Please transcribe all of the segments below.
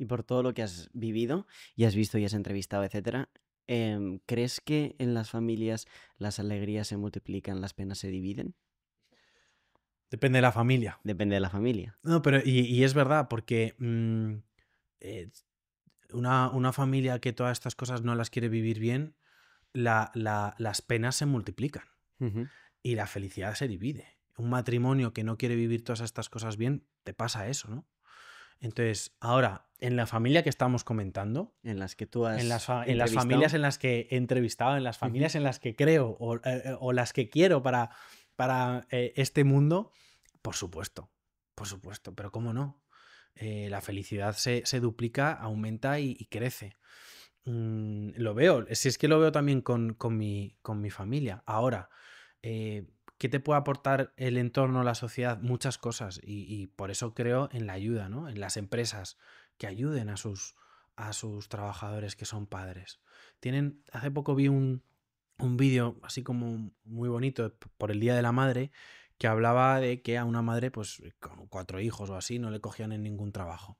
y por todo lo que has vivido y has visto y has entrevistado, etcétera, em, ¿crees que en las familias las alegrías se multiplican, las penas se dividen? Depende de la familia. Depende de la familia. No, pero y, es verdad, porque mm, eh, una, una, familia que todas estas cosas no las quiere vivir bien, las penas se multiplican y la felicidad se divide. Un matrimonio que no quiere vivir todas estas cosas bien, te pasa eso, ¿no? Entonces, ahora, en la familia que estamos comentando. En las que tú has. En las, familias en las que he entrevistado, en las familias en las que creo o, eh, las que quiero para, para eh, este mundo, por supuesto. Por supuesto, pero ¿cómo no? Eh, la felicidad se, duplica, aumenta y, crece. Mm, lo veo, si es que lo veo también con, mi, con mi familia. Ahora, ¿qué te puede aportar el entorno, la sociedad? Muchas cosas. Y, por eso creo en la ayuda, ¿no? En las empresas que ayuden a sus, a sus trabajadores que son padres. Tienen, hace poco vi un, vídeo así como muy bonito por el Día de la Madre que hablaba de que a una madre, pues con cuatro hijos o así, no le cogían en ningún trabajo.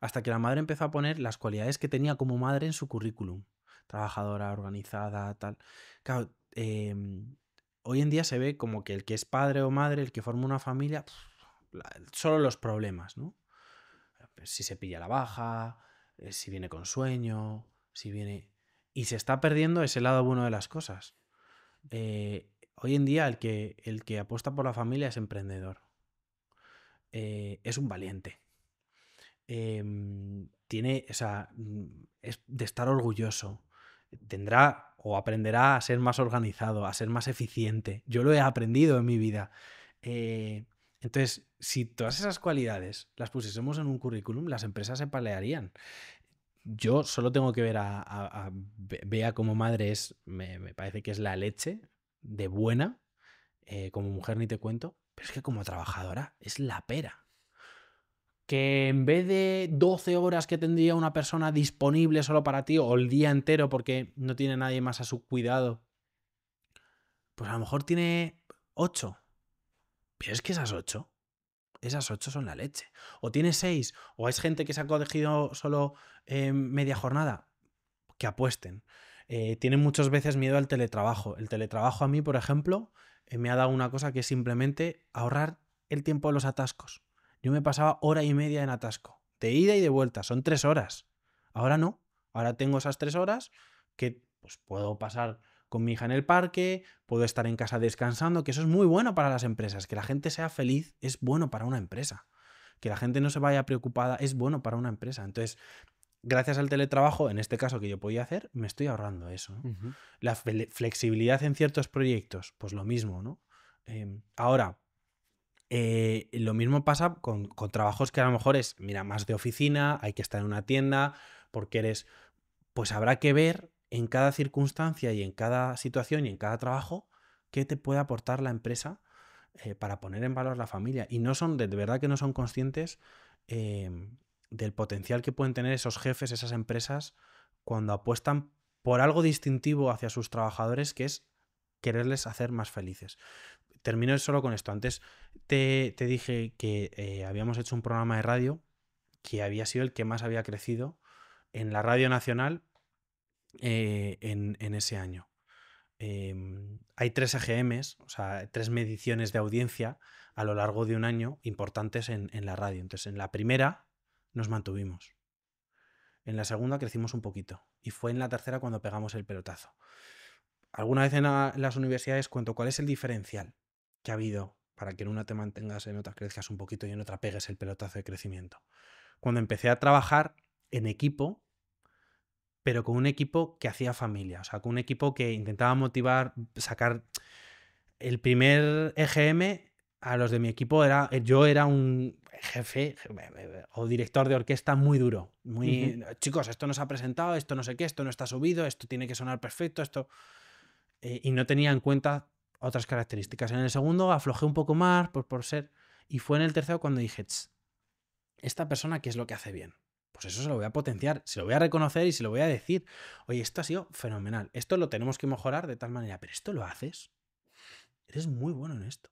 Hasta que la madre empezó a poner las cualidades que tenía como madre en su currículum. Trabajadora, organizada, tal. Em, hoy en día se ve como que el que es padre o madre, el que forma una familia, solo los problemas, ¿no? Pues si se pilla la baja, eh, si viene con sueño, si viene... Y se está perdiendo ese lado bueno de las cosas. Eh, hoy en día el que, el que apuesta por la familia es emprendedor. Eh, es un valiente. Em, tiene, o sea, mm, es de estar orgulloso. Tendrá o aprenderá a ser más organizado, a ser más eficiente. Yo lo he aprendido en mi vida. Eh, entonces, si todas esas cualidades las pusiésemos en un currículum, las empresas se palearían. Yo solo tengo que ver a, vea como madre, me, parece que es la leche de buena, eh, como mujer ni te cuento, pero es que como trabajadora es la pera que en vez de 12 horas que tendría una persona disponible solo para ti o el día entero porque no tiene nadie más a su cuidado, pues a lo mejor tiene 8. Pero es que esas 8, esas 8 son la leche. O tiene 6, o es gente que se ha cogido solo eh, media jornada, que apuesten. Eh, tienen muchas veces miedo al teletrabajo. El teletrabajo a mí, por ejemplo, eh, me ha dado una cosa que es simplemente ahorrar el tiempo de los atascos yo me pasaba hora y media en atasco, de ida y de vuelta, son tres horas. Ahora no, ahora tengo esas tres horas que pues, puedo pasar con mi hija en el parque, puedo estar en casa descansando, que eso es muy bueno para las empresas, que la gente sea feliz es bueno para una empresa, que la gente no se vaya preocupada es bueno para una empresa. Entonces, gracias al teletrabajo, en este caso que yo podía hacer, me estoy ahorrando eso. La flexibilidad en ciertos proyectos, pues lo mismo, ¿no? Em, ahora, eh, lo mismo pasa con, trabajos que a lo mejor es, mira, más de oficina, hay que estar en una tienda, porque eres, pues habrá que ver en cada circunstancia y en cada situación y en cada trabajo qué te puede aportar la empresa eh, para poner en valor la familia. Y no son, de verdad que no son conscientes eh, del potencial que pueden tener esos jefes, esas empresas, cuando apuestan por algo distintivo hacia sus trabajadores, que es quererles hacer más felices termino solo con esto. Antes te, dije que eh, habíamos hecho un programa de radio que había sido el que más había crecido en la radio nacional eh, en, ese año. Em, hay tres AGMs, o sea, tres mediciones de audiencia a lo largo de un año importantes en, la radio. Entonces, en la primera nos mantuvimos. En la segunda crecimos un poquito. Y fue en la tercera cuando pegamos el pelotazo alguna vez en, las universidades cuento cuál es el diferencial que ha habido para que en una te mantengas, en otra crezcas un poquito y en otra pegues el pelotazo de crecimiento. Cuando empecé a trabajar en equipo, pero con un equipo que hacía familia, o sea, con un equipo que intentaba motivar, sacar el primer EGM a los de mi equipo era eh, yo era un jefe o director de orquesta muy duro, muy chicos, esto no se ha presentado, esto no sé qué, esto no está subido, esto tiene que sonar perfecto, esto eh, y no tenía en cuenta otras características. En el segundo aflojé un poco más por, por ser. Y fue en el tercero cuando dije, esta persona, ¿qué es lo que hace bien? Pues eso se lo voy a potenciar, se lo voy a reconocer y se lo voy a decir. Oye, esto ha sido fenomenal. Esto lo tenemos que mejorar de tal manera. Pero esto lo haces. Eres muy bueno en esto.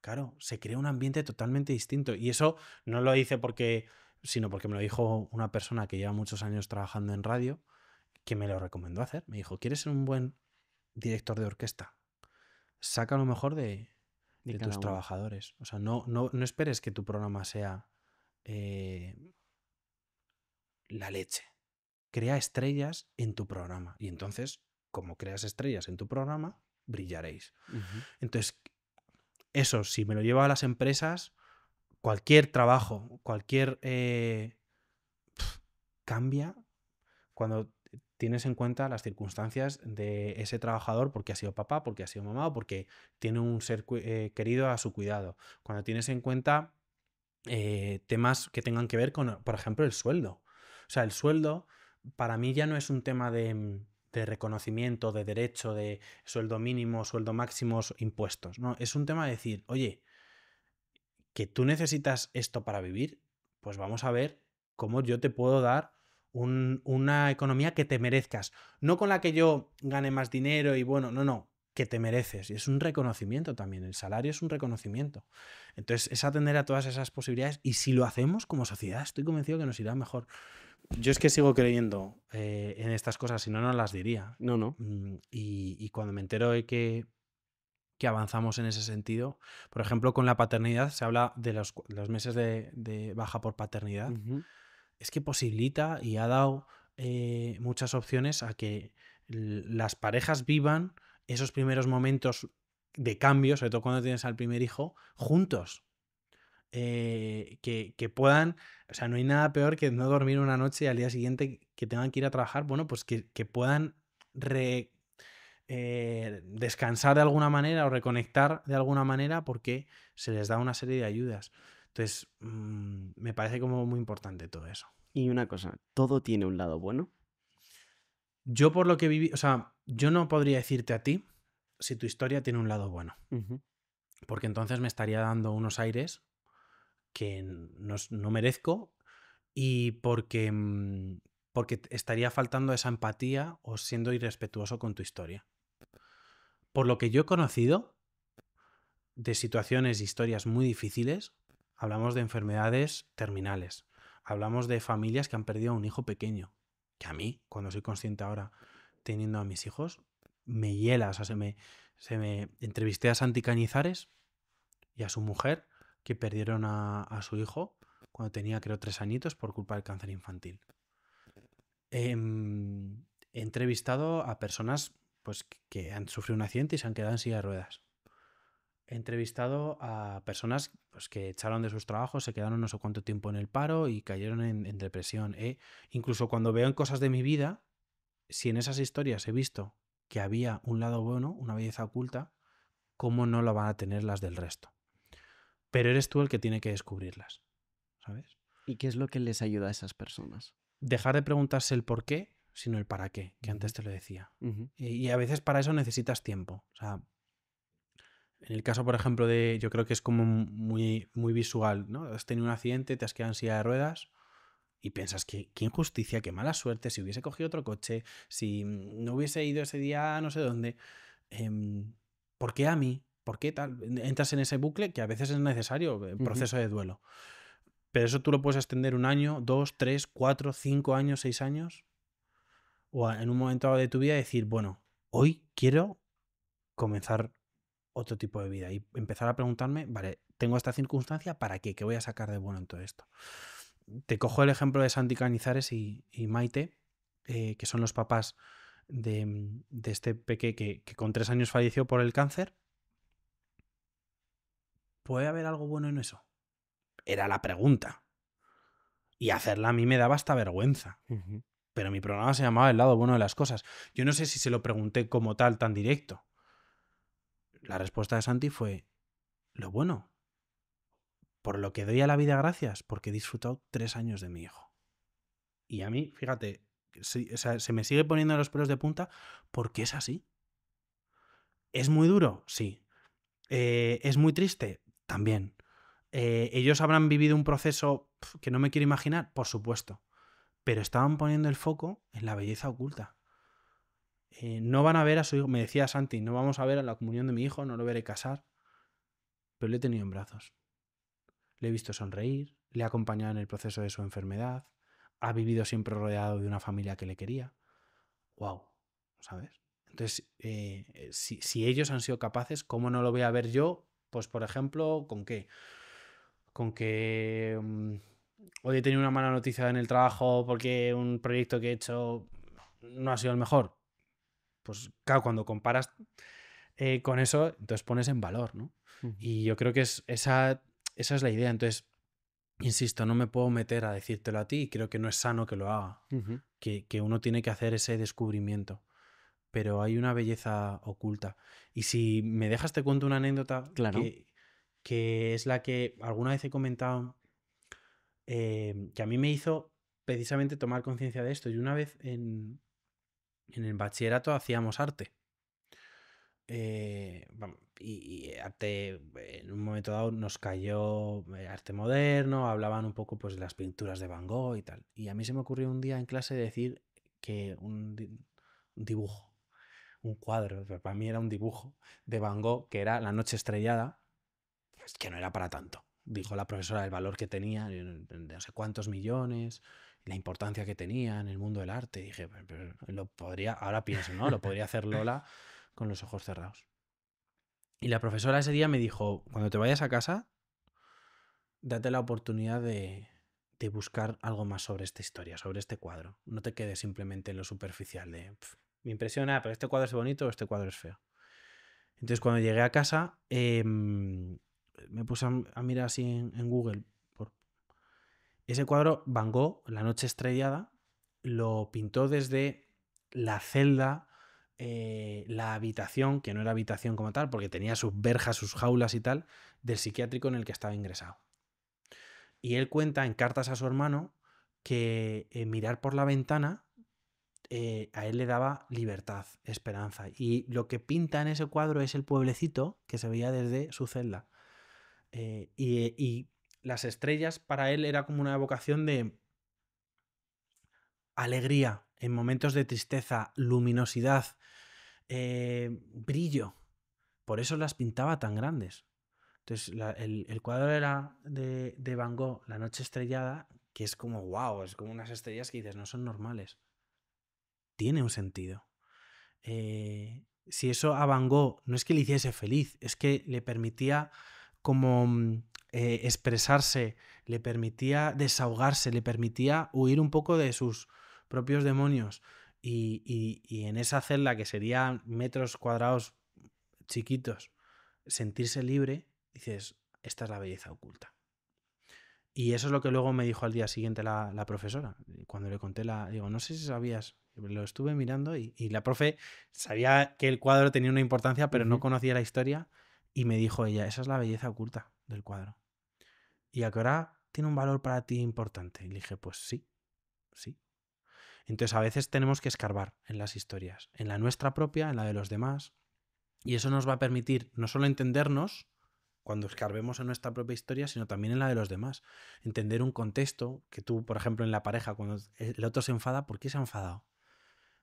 Claro, se crea un ambiente totalmente distinto. Y eso no lo hice porque, sino porque me lo dijo una persona que lleva muchos años trabajando en radio, que me lo recomendó hacer. Me dijo, ¿quieres ser un buen director de orquesta? saca lo mejor de, tus trabajadores. O sea, no, no, no, esperes que tu programa sea eh, la leche. Crea estrellas en tu programa. Y entonces, como creas estrellas en tu programa, brillaréis. Entonces, eso, si me lo lleva a las empresas, cualquier trabajo, cualquier... Eh, cambia cuando tienes en cuenta las circunstancias de ese trabajador porque ha sido papá, porque ha sido mamá o porque tiene un ser eh, querido a su cuidado. Cuando tienes en cuenta eh, temas que tengan que ver con, por ejemplo, el sueldo. O sea, el sueldo para mí ya no es un tema de, mm, reconocimiento, de derecho, de sueldo mínimo, sueldo máximo, impuestos. No, es un tema de decir, oye, que tú necesitas esto para vivir, pues vamos a ver cómo yo te puedo dar una economía que te merezcas. No con la que yo gane más dinero y bueno, no, no, que te mereces. Y es un reconocimiento también. El salario es un reconocimiento. Entonces, es atender a todas esas posibilidades y si lo hacemos como sociedad, estoy convencido que nos irá mejor. Yo es que sigo creyendo eh, en estas cosas, si no, no las diría. No, no. Mm, y, cuando me entero de que, que, avanzamos en ese sentido, por ejemplo, con la paternidad, se habla de los, meses de, baja por paternidad es que posibilita y ha dado eh, muchas opciones a que las parejas vivan esos primeros momentos de cambio, sobre todo cuando tienes al primer hijo, juntos. Eh, que, puedan, o sea, no hay nada peor que no dormir una noche y al día siguiente que tengan que ir a trabajar, bueno, pues que, puedan eh, descansar de alguna manera o reconectar de alguna manera porque se les da una serie de ayudas. Entonces, mm, me parece como muy importante todo eso. Y una cosa, ¿todo tiene un lado bueno? Yo por lo que viví, o sea, yo no podría decirte a ti si tu historia tiene un lado bueno. Porque entonces me estaría dando unos aires que no, merezco y porque, mm, porque estaría faltando esa empatía o siendo irrespetuoso con tu historia. Por lo que yo he conocido de situaciones, historias muy difíciles, hablamos de enfermedades terminales, hablamos de familias que han perdido a un hijo pequeño, que a mí, cuando soy consciente ahora, teniendo a mis hijos, me hiela, o se me, entrevisté a Santi Cañizares y a su mujer, que perdieron a, su hijo cuando tenía, creo, tres añitos por culpa del cáncer infantil. Em, he entrevistado a personas pues, que han sufrido un accidente y se han quedado en silla de ruedas he entrevistado a personas pues, que echaron de sus trabajos, se quedaron no sé cuánto tiempo en el paro y cayeron en, depresión. ¿eh? Incluso cuando veo en cosas de mi vida, si en esas historias he visto que había un lado bueno, una belleza oculta, ¿cómo no lo van a tener las del resto? Pero eres tú el que tiene que descubrirlas, ¿sabes? ¿Y qué es lo que les ayuda a esas personas? Dejar de preguntarse el por qué, sino el para qué, que antes te lo decía. y, y, a veces para eso necesitas tiempo. O sea, en el caso, por ejemplo, de. Yo creo que es como muy, muy visual, ¿no? Has tenido un accidente, te has quedado en silla de ruedas y piensas que qué injusticia, qué mala suerte, si hubiese cogido otro coche, si no hubiese ido ese día a no sé dónde, em, ¿por qué a mí? ¿Por qué tal? Entras en ese bucle que a veces es necesario, el eh, proceso de duelo. Pero eso tú lo puedes extender un año, dos, tres, cuatro, cinco años, seis años. O en un momento de tu vida decir, bueno, hoy quiero comenzar otro tipo de vida y empezar a preguntarme, vale, tengo esta circunstancia, ¿para qué? ¿Qué voy a sacar de bueno en todo esto? Te cojo el ejemplo de Santi Canizares y, Maite, eh, que son los papás de, mm, este pequeño que, con tres años falleció por el cáncer. ¿Puede haber algo bueno en eso? Era la pregunta. Y hacerla a mí me daba hasta vergüenza. Pero mi programa se llamaba El lado bueno de las cosas. Yo no sé si se lo pregunté como tal, tan directo. La respuesta de Santi fue, lo bueno, por lo que doy a la vida gracias, porque he disfrutado tres años de mi hijo. Y a mí, fíjate, se, me sigue poniendo los pelos de punta porque es así. ¿Es muy duro? Sí. Eh, ¿Es muy triste? También. Eh, ¿Ellos habrán vivido un proceso que no me quiero imaginar? Por supuesto. Pero estaban poniendo el foco en la belleza oculta. Eh, no van a ver a su hijo, me decía Santi, no vamos a ver a la comunión de mi hijo, no lo veré casar, pero le he tenido en brazos. Le he visto sonreír, le he acompañado en el proceso de su enfermedad, ha vivido siempre rodeado de una familia que le quería. ¡Wow! ¿Sabes? Entonces, eh, si, si, ellos han sido capaces, ¿cómo no lo voy a ver yo? Pues, por ejemplo, ¿con qué? Con que mm, hoy he tenido una mala noticia en el trabajo porque un proyecto que he hecho no ha sido el mejor pues claro, cuando comparas eh, con eso, entonces pones en valor, ¿no? Y yo creo que es, esa, esa es la idea. Entonces, insisto, no me puedo meter a decírtelo a ti y creo que no es sano que lo haga, que, que, uno tiene que hacer ese descubrimiento. Pero hay una belleza oculta. Y si me dejas, te cuento una anécdota claro. que, es la que alguna vez he comentado, eh, que a mí me hizo precisamente tomar conciencia de esto. Y una vez en, en el bachillerato hacíamos arte. Eh, y, arte, en un momento dado nos cayó eh, arte moderno, hablaban un poco pues de las pinturas de Van Gogh y tal. Y a mí se me ocurrió un día en clase decir que un, dibujo, un cuadro, para mí era un dibujo de Van Gogh, que era La Noche Estrellada, pues, que no era para tanto. Dijo la profesora el valor que tenía, de no sé cuántos millones, la importancia que tenía en el mundo del arte. dije, lo podría, ahora pienso, ¿no? Lo podría hacer Lola con los ojos cerrados. Y la profesora ese día me dijo, cuando te vayas a casa, date la oportunidad de, buscar algo más sobre esta historia, sobre este cuadro. No te quedes simplemente en lo superficial de, me impresiona, pero este cuadro es bonito o este cuadro es feo. Entonces cuando llegué a casa, em, me puse a, mirar así en Google ese cuadro, Van Gogh, La Noche Estrellada, lo pintó desde la celda, eh, la habitación, que no era habitación como tal, porque tenía sus verjas, sus jaulas y tal, del psiquiátrico en el que estaba ingresado. Y él cuenta en cartas a su hermano que eh, mirar por la ventana eh, a él le daba libertad, esperanza. Y lo que pinta en ese cuadro es el pueblecito que se veía desde su celda. y, las estrellas para él era como una evocación de alegría en momentos de tristeza, luminosidad, eh, brillo. Por eso las pintaba tan grandes. Entonces, el, cuadro era de, de Van Gogh, La Noche Estrellada, que es como wow, es como unas estrellas que dices, no son normales. Tiene un sentido. Eh, si eso a Van Gogh no es que le hiciese feliz, es que le permitía como mm, eh, expresarse, le permitía desahogarse, le permitía huir un poco de sus propios demonios. Y, en esa celda que serían metros cuadrados chiquitos, sentirse libre, dices, esta es la belleza oculta. Y eso es lo que luego me dijo al día siguiente la, profesora. Cuando le conté la, digo, no sé si sabías, lo estuve mirando y, la profe sabía que el cuadro tenía una importancia, pero no conocía la historia y me dijo ella, esa es la belleza oculta del cuadro. ¿y a tiene un valor para ti importante? Y le dije, pues sí, sí. Entonces a veces tenemos que escarbar en las historias, en la nuestra propia, en la de los demás, y eso nos va a permitir no solo entendernos cuando escarbemos en nuestra propia historia, sino también en la de los demás. Entender un contexto que tú, por ejemplo, en la pareja, cuando el otro se enfada, ¿por qué se ha enfadado?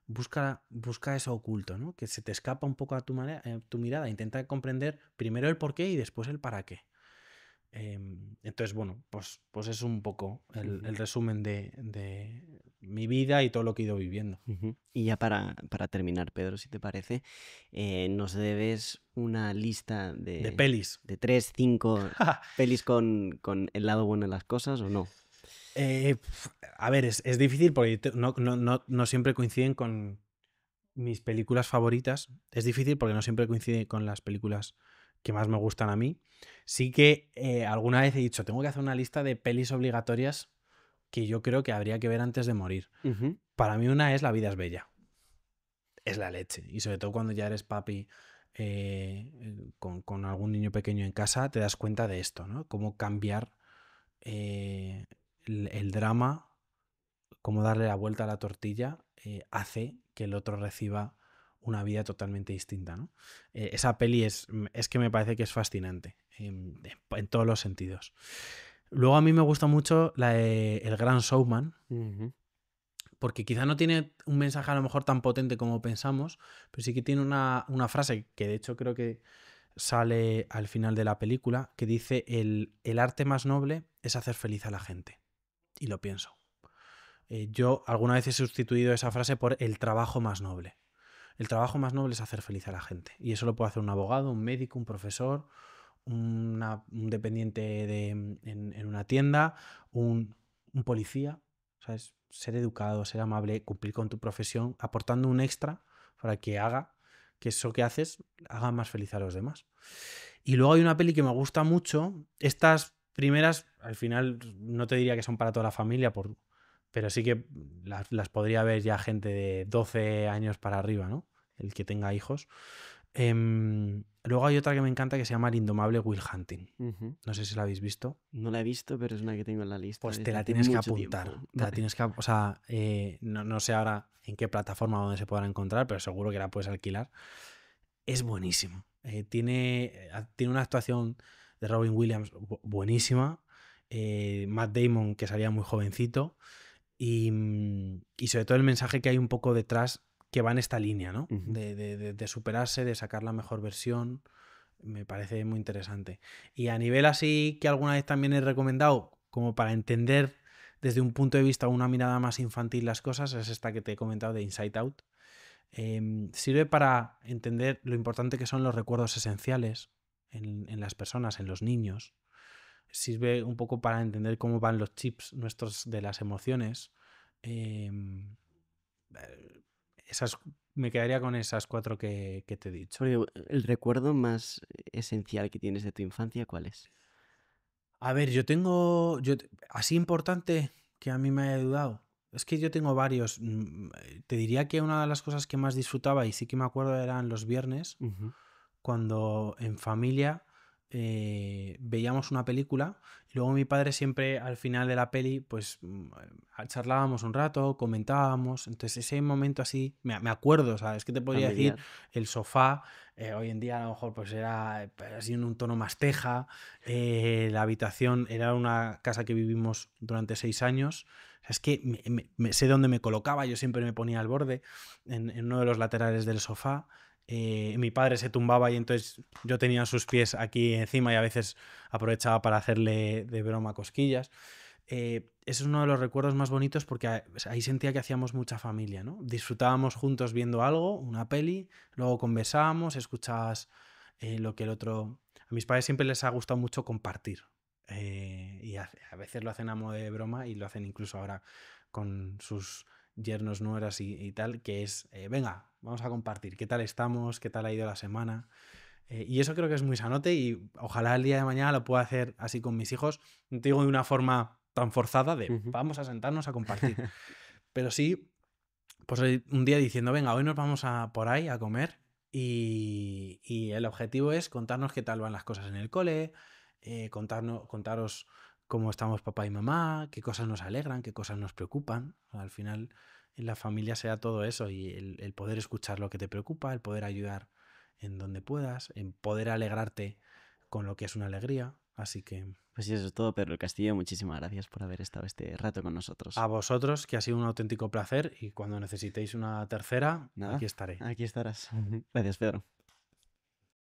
Busca, busca eso oculto, ¿no? Que se te escapa un poco a tu, a eh, tu mirada. Intenta comprender primero el por qué y después el para qué. Em, entonces, bueno, pues, pues es un poco el, resumen de, mi vida y todo lo que he ido viviendo. Y ya para, terminar, Pedro, si te parece, eh, nos debes una lista de, de pelis. De tres, cinco pelis con, el lado bueno de las cosas o no. Eh, a ver, es, difícil porque no, siempre coinciden con mis películas favoritas. Es difícil porque no siempre coincide con las películas que más me gustan a mí. Sí que eh, alguna vez he dicho, tengo que hacer una lista de pelis obligatorias que yo creo que habría que ver antes de morir. Para mí una es La vida es bella. Es la leche. Y sobre todo cuando ya eres papi eh, con, algún niño pequeño en casa, te das cuenta de esto, ¿no? Cómo cambiar eh, el, el, drama, cómo darle la vuelta a la tortilla, hace que el otro reciba una vida totalmente distinta. ¿no? Eh, esa peli es, mm, es que me parece que es fascinante em, en, todos los sentidos. Luego a mí me gusta mucho El Gran Showman, porque quizá no tiene un mensaje a lo mejor tan potente como pensamos, pero sí que tiene una, frase que de hecho creo que sale al final de la película, que dice, el, el arte más noble es hacer feliz a la gente. Y lo pienso. Eh, yo alguna vez he sustituido esa frase por el trabajo más noble. El trabajo más noble es hacer feliz a la gente. Y eso lo puede hacer un abogado, un médico, un profesor, un dependiente en, una tienda, un, policía. Ser educado, ser amable, cumplir con tu profesión, aportando un extra para que haga que eso que haces haga más feliz a los demás. Y luego hay una peli que me gusta mucho. Estas primeras, al final, no te diría que son para toda la familia, pero sí que las, las podría ver ya gente de 12 años para arriba, ¿no? el que tenga hijos. Em, luego hay otra que me encanta que se llama El Indomable Will Hunting. No sé si la habéis visto. No la he visto, pero es una que tengo en la lista. Pues te la tienes que apuntar. la tienes que, o sea, eh, no, sé ahora en qué plataforma dónde se podrá encontrar, pero seguro que la puedes alquilar. Es buenísimo. Eh, tiene, eh, tiene una actuación de Robin Williams buenísima. Matt Damon, que salía muy jovencito. Y, mm, y sobre todo el mensaje que hay un poco detrás que va en esta línea, ¿no? de, superarse, de sacar la mejor versión. Me parece muy interesante. Y a nivel así que alguna vez también he recomendado, como para entender desde un punto de vista, una mirada más infantil las cosas, es esta que te he comentado de Inside Out. Em, sirve para entender lo importante que son los recuerdos esenciales en, en las personas, en los niños. Sirve un poco para entender cómo van los chips nuestros de las emociones. Em, eh, me quedaría con esas cuatro que, te he dicho. ¿El recuerdo más esencial que tienes de tu infancia cuál es? A ver, yo tengo. Yo, así importante que a mí me haya ayudado. Es que yo tengo varios. Mm, eh, te diría que una de las cosas que más disfrutaba y sí que me acuerdo eran los viernes, cuando en familia eh, veíamos una película y luego mi padre siempre al final de la peli pues mm, charlábamos un rato, comentábamos, entonces ese momento así, me, me acuerdo, es que te podría decir? El sofá, eh, hoy en día a lo mejor pues era así en un tono más teja, eh, la habitación era una casa que vivimos durante seis años, es que sé dónde me colocaba, yo siempre me ponía al borde, en, en uno de los laterales del sofá, eh, mi padre se tumbaba y entonces yo tenía sus pies aquí encima y a veces aprovechaba para hacerle de broma cosquillas. Eh, es uno de los recuerdos más bonitos porque ahí sentía que hacíamos mucha familia, ¿no? Disfrutábamos juntos viendo algo, una peli, luego conversábamos, escuchabas eh, lo que el otro... A mis padres siempre les ha gustado mucho compartir eh, y a, a veces lo hacen a modo de broma y lo hacen incluso ahora con sus yernos, nueras y, tal, que es, eh, venga, vamos a compartir qué tal estamos, qué tal ha ido la semana. Eh, y eso creo que es muy sanote y ojalá el día de mañana lo pueda hacer así con mis hijos, no digo de una forma tan forzada de vamos a sentarnos a compartir, pero sí, pues un día diciendo, venga, hoy nos vamos a por ahí a comer y, el objetivo es contarnos qué tal van las cosas en el cole, eh, contarnos, contaros cómo estamos papá y mamá, qué cosas nos alegran, qué cosas nos preocupan. Al final en la familia sea todo eso y el, poder escuchar lo que te preocupa, el poder ayudar en donde puedas, en poder alegrarte con lo que es una alegría. Así que... Pues eso es todo, Pedro Castillo. Muchísimas gracias por haber estado este rato con nosotros. A vosotros, que ha sido un auténtico placer y cuando necesitéis una tercera, aquí estaré. Aquí estarás. Gracias, Pedro.